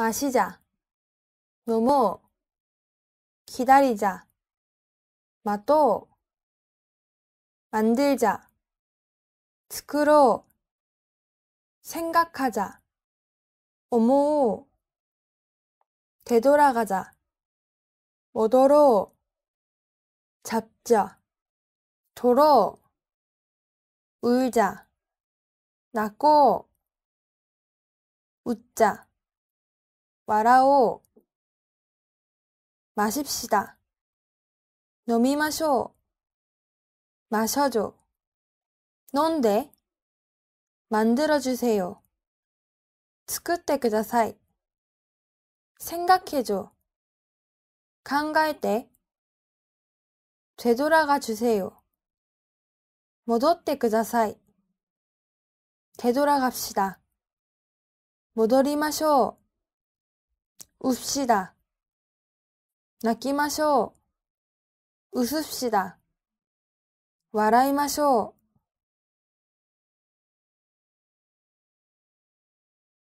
마시자, 너무, 기다리자, 맛도, 만들자, 스ろ로 생각하자, 어머, 되돌아가자, 얻도로 잡자, 도로, 울자, 낫고 웃자. 와라오 마십시다. 노미마쇼 마셔줘. 넌데 만들어주세요. 作ってください. 생각해줘. 考えて 되돌아가 주세요. 戻ってください. 되돌아갑시다. 戻りましょう.っしだ。泣きましょう。すっしだ。笑いましょう。